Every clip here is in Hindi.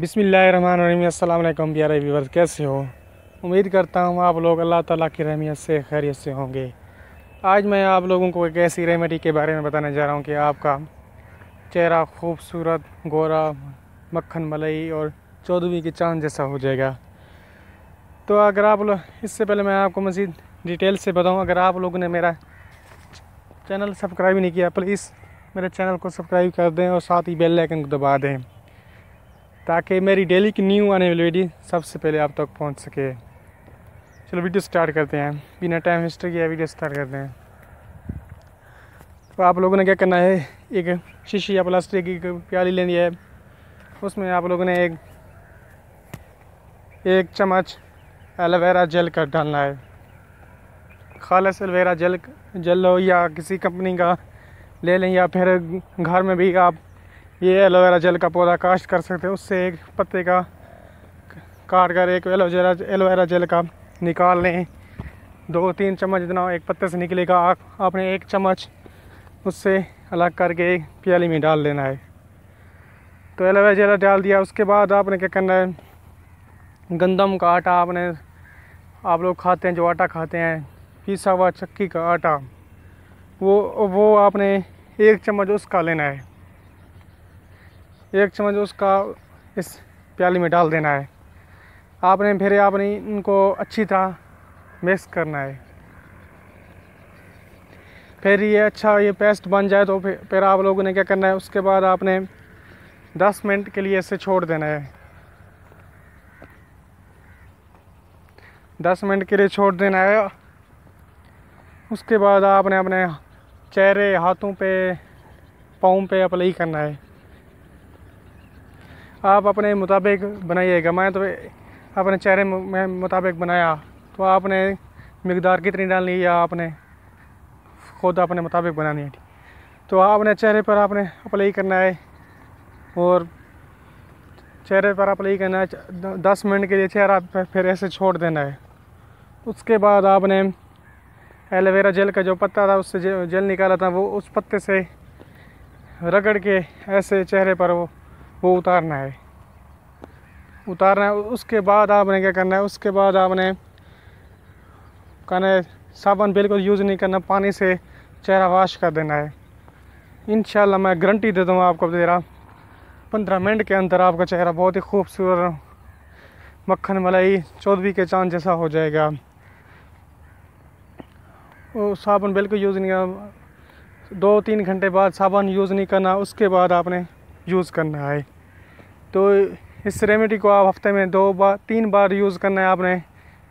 बिसमीम प्यारे व्यूवर्स कैसे हो उम्मीद करता हूँ आप लोग अल्लाह ताला की रहमियत से खैरियत से होंगे आज मैं आप लोगों को एक ऐसी रेमेडी के बारे में बताने जा रहा हूँ कि आपका चेहरा खूबसूरत गोरा मक्खन मलाई और चौदहवीं के चांद जैसा हो जाएगा तो अगर आप लोग इससे पहले मैं आपको मज़ीद डिटेल से बताऊँ अगर आप लोगों ने मेरा चैनल सब्सक्राइब नहीं किया प्लीज़ मेरे चैनल को सब्सक्राइब कर दें और साथ ही बेल आइकन को दबा दें ताकि मेरी डेली की न्यू आने वाली वीडियो सबसे पहले आप तक पहुंच सके चलो वीडियो स्टार्ट करते हैं बिना टाइम वेस्ट किए वीडियो स्टार्ट करते हैं तो आप लोगों ने क्या करना है एक शीशी या प्लास्टिक की प्याली लेनी है उसमें आप लोगों ने एक एक चम्मच एलोवेरा जेल का डालना है खालस एलोवेरा जेल जेल हो या किसी कंपनी का ले लें या फिर घर में भी आप ये एलोवेरा जेल का पौधा काश्त कर सकते हैं उससे एक पत्ते का काट कर एक एलोवेरा एलोवेरा जेल का निकाल लें दो तीन चम्मच इतना एक पत्ते से निकलेगा आप आपने एक चम्मच उससे अलग करके प्याली में डाल देना है तो एलोवेरा जेल डाल दिया उसके बाद आपने क्या करना है गंदम का आटा आपने आप लोग खाते हैं जो आटा खाते हैं पीसा हुआ चक्की का आटा वो वो आपने एक चम्मच उसका लेना है एक चम्मच उसका इस प्याली में डाल देना है आपने फिर आपने इनको अच्छी तरह मिक्स करना है फिर ये अच्छा ये पेस्ट बन जाए तो फिर आप लोगों ने क्या करना है उसके बाद आपने 10 मिनट के लिए इसे छोड़ देना है 10 मिनट के लिए छोड़ देना है उसके बाद आपने अपने चेहरे हाथों पे पाँव पे अप्लाई करना है आप अपने मुताबिक बनाइएगा मैं तो अपने चेहरे में मुताबिक बनाया तो आपने मकदार कितनी डालनी या आपने खुद अपने मुताबिक बनानी है तो आपने चेहरे पर आपने अप्लाई करना है और चेहरे पर अप्लाई करना है दस मिनट के लिए चेहरा फिर ऐसे छोड़ देना है उसके बाद आपने एलोवेरा जेल का जो पत्ता था उससे जेल निकाला था वो उस पत्ते से रगड़ के ऐसे चेहरे पर वो वो उतारना है उतारना है उसके बाद आपने क्या करना है उसके बाद आपने कहना है साबुन बिल्कुल यूज़ नहीं करना पानी से चेहरा वाश कर देना है इन मैं गारंटी दे दूँगा आपको तेरा पंद्रह मिनट के अंदर आपका चेहरा बहुत ही खूबसूरत मक्खन मलाई चौधरी के चांद जैसा हो जाएगा वो साबुन बिल्कुल यूज़ नहीं करना दो तीन घंटे बाद साबुन यूज़ नहीं करना उसके बाद आपने यूज़ करना है तो इस रेमेडी को आप हफ्ते में दो बार तीन बार यूज़ करना है आपने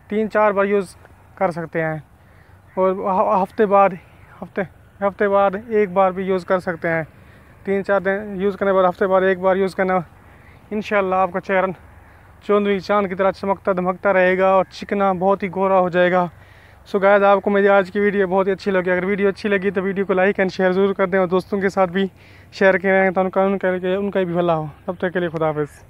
तीन चार बार यूज़ कर सकते हैं और हफ्ते बाद हफ्ते हफ्ते बाद एक बार भी यूज़ कर सकते हैं तीन चार दिन यूज़ करने बाद हफ्ते बाद एक बार यूज़ करना इन आपका चेहरा चौंदवी चांद की तरह चमकता धमकता रहेगा और चिकना बहुत ही गोरा हो जाएगा सो गायद आपको मेरी आज की वीडियो बहुत ही अच्छी लगी अगर वीडियो अच्छी लगी तो वीडियो को लाइक एंड शेयर ज़रूर कर दें और दोस्तों के साथ भी शेयर करें तो उनका उनका उनका भी भला हो तब तक के लिए खुदाफिज़